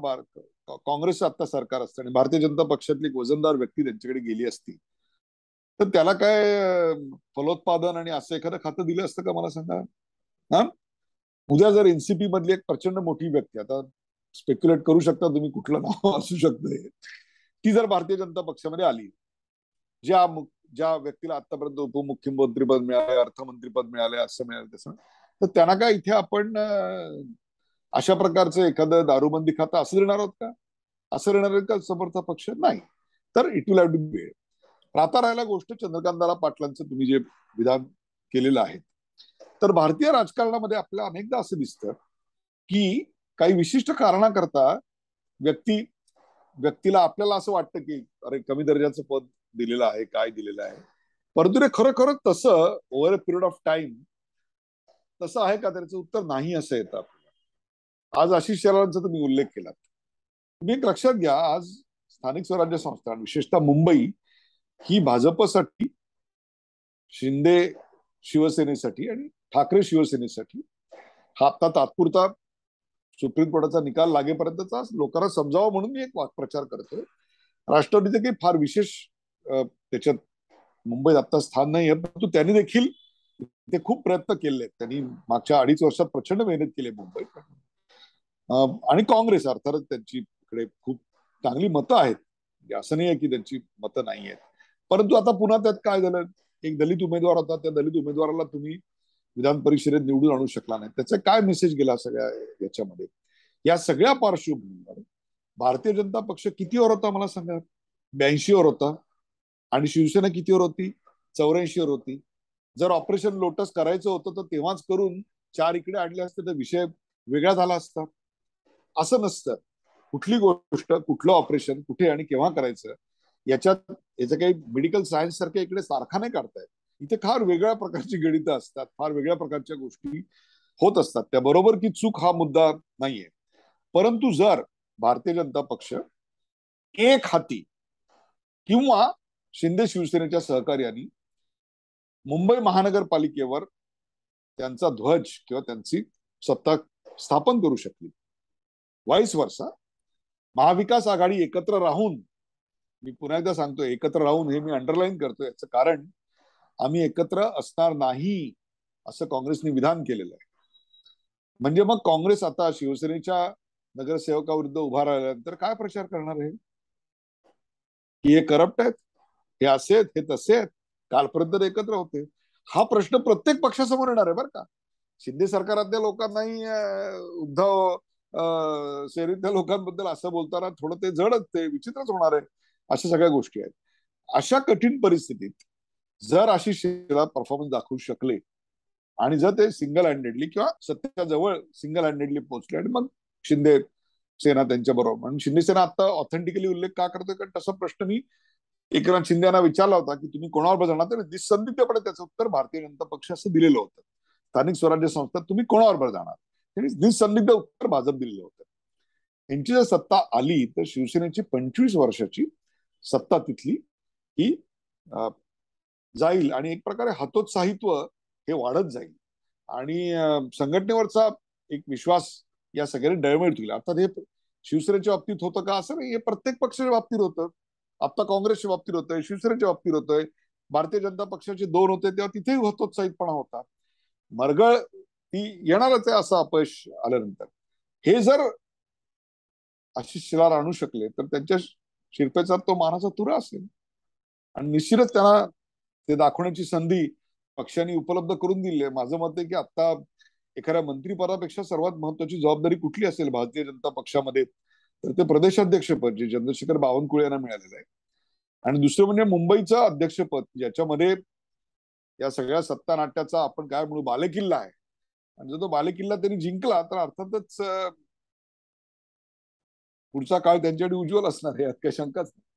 Speaker 1: काँग्रेसचं आता सरकार असतं आणि भारतीय जनता पक्षातली वजनदार व्यक्ती त्यांच्याकडे गेली असती तर त्याला काय फलोत्पादन आणि असं एखादं खातं दिलं असतं का मला सांगा हा उद्या जर एनसीपी मधली एक प्रचंड मोठी व्यक्ती आता स्पेक्युलेट करू शकता तुम्ही कुठलं नाव असू शकतं ती जर भारतीय जनता पक्षामध्ये आली ज्या ज्या व्यक्तीला आतापर्यंत उपमुख्यमंत्रीपद मिळाले अर्थमंत्रीपद मिळाले असं मिळालं तसं तर त्यांना काय इथे आपण अशा प्रकारचं एखादं दारूबंदी खातं असं देणार आहोत का असं देणार का समर्थ पक्ष नाही तर it will have to be राहता राहिला गोष्ट चंद्रकांताला पाटलांचं तुम्ही जे विधान केलेलं आहे तर भारतीय राजकारणामध्ये आपल्याला अनेकदा असं दिसतं की काही विशिष्ट कारणाकरता व्यक्ती व्यक्तीला आपल्याला असं वाटतं की अरे कमी दर्जाचं पद दिलेलं आहे काय दिलेलं आहे परंतु रे खरोखर तसं over a period of time तसं आहे का त्याचं उत्तर नाही असं येतात आज आशिष शहरांचा तुम्ही उल्लेख केला तुम्ही एक लक्षात घ्या आज स्थानिक स्वराज्य संस्था विशेषतः मुंबई ही भाजपसाठी शिंदे शिवसेनेसाठी आणि ठाकरे शिवसेनेसाठी हा आता तात्पुरता सुप्रीम कोर्टाचा निकाल लागेपर्यंतचा लोकांना समजावा म्हणून मी एक प्रचार करतोय राष्ट्रवादीचं काही फार विशेष त्याच्यात मुंबईत आता स्थान नाही आहे परंतु त्यांनी देखील ते खूप प्रयत्न केले त्यांनी मागच्या अडीच वर्षात प्रचंड मेहनत केली मुंबईत आणि काँग्रेस अर्थात त्यांची इकडे खूप चांगली मतं आहेत म्हणजे असं नाही आहे की त्यांची मतं नाही आहेत परंतु आता पुन्हा त्यात काय झालं एक दलित उमेदवार होता त्या दलित उमेदवाराला तुम्ही विधान परिषदेत निवडून आणू शकला नाही त्याचा काय मेसेज गेला सगळ्या याच्यामध्ये या सगळ्या पार्श्वभूमीवर भारतीय जनता पक्ष कितीवर होता मला सांगा ब्याऐंशीवर होता आणि शिवसेना कितीवर होती चौऱ्याऐंशीवर होती जर ऑपरेशन लोटस करायचं होतं तर तेव्हाच करून चार इकडे आणले असते तर विषय वेगळा झाला असता असं नसतं कुठली गोष्ट कुठलं ऑपरेशन कुठे आणि केव्हा करायचं याच्यात याचं काही मेडिकल सायन्स सारख्या इकडे सारखा नाही काढताय इथे फार वेगळ्या प्रकारची गणितं असतात फार वेगळ्या प्रकारच्या गोष्टी होत असतात त्या बरोबर की चूक हा मुद्दा नाहीये परंतु जर भारतीय जनता पक्ष एक हाती किंवा शिंदे शिवसेनेच्या सहकार्याने मुंबई महानगरपालिकेवर त्यांचा ध्वज किंवा त्यांची सत्ता स्थापन करू शकली वाईस वर्षा महाविकास आघाडी एकत्र राहून मी पुन्हा एकदा सांगतो एकत्र राहून हे मी अंडरलाईन करतो याचं कारण आम्ही एकत्र असणार नाही असं काँग्रेसने विधान केलेलं आहे म्हणजे मग काँग्रेस आता शिवसेनेच्या नगरसेवकाविरुद्ध उभा राहिल्यानंतर काय प्रचार करणार आहे की हे करप्ट आहेत हे असे आहेत हे तसे आहेत कालपर्यंत एकत्र होते हा प्रश्न प्रत्येक पक्षासमोर येणार आहे बरं का शिंदे सरकारातल्या लोकांनाही उद्धव शेरीतल्या लोकांबद्दल असं बोलताना थोडं ते जडच ते विचित्रच होणार आहे अशा सगळ्या गोष्टी आहेत अशा कठीण परिस्थितीत जर अशी शिवसेना परफॉर्मन्स दाखवू शकले आणि जर ते सिंगल हँडेडली किंवा सत्तेच्या जवळ सिंगल हँडेडली पोहोचले आणि मग शिंदे सेना त्यांच्या बरोबर म्हणून शिंदे सेना आता ऑथेंटिकली उल्लेख का करतोय कारण तसा प्रश्न मी एकनाथ शिंदे यांना विचारला होता की तुम्ही कोणावर बजावणार तर निसंदिग्धपणे त्याचं उत्तर भारतीय जनता पक्ष असं दिलेलं होतं स्थानिक स्वराज्य संस्था तुम्ही कोणावर जाणार त्यांनी निसंदिग्ध उत्तर भाजप दिलेलं होतं यांची जर सत्ता आली तर शिवसेनेची पंचवीस वर्षाची सत्ता तिथली ही जाईल आणि एक प्रकारे हातोत्साहित्व हे वाढत जाईल आणि संघटनेवरचा एक विश्वास या सगळ्यांनी डळमळत होईल अर्थात हे शिवसेनेच्या बाबतीत होतं का असं नाही हे प्रत्येक पक्षाच्या बाबतीत होतं आता काँग्रेसच्या बाबतीत होतंय शिवसेनेच्या बाबतीत होतंय भारतीय जनता पक्षाचे दोन होते तेव्हा तिथेही हतोत्साहितपणा होता मरगळ ती येणारच आहे असं अपयश आल्यानंतर हे जर अशी शिलार आणू शकले तर त्यांच्या शिरपेचा तो मानाचा तुरा असेल आणि निश्चितच त्यांना ते दाखवण्याची संधी पक्षाने उपलब्ध करून दिली आहे माझं मत आहे की आता एखाद्या मंत्रीपदापेक्षा सर्वात महत्वाची जबाबदारी कुठली असेल भारतीय जनता पक्षामध्ये तर ते प्रदेशाध्यक्षपद जे चंद्रशेखर बावनकुळे यांना मिळालेलं आहे आणि दुसरं म्हणजे मुंबईचं अध्यक्षपद ज्याच्यामध्ये या सगळ्या सत्ता नाट्याचा आपण काय म्हणू बालेकिल्ला आहे आणि जर तो बालेकिल्ला त्यांनी जिंकला तर अर्थातच पुढचा काळ त्यांच्यासाठी उज्ज्वल असणार आहे यात शंकाच नाही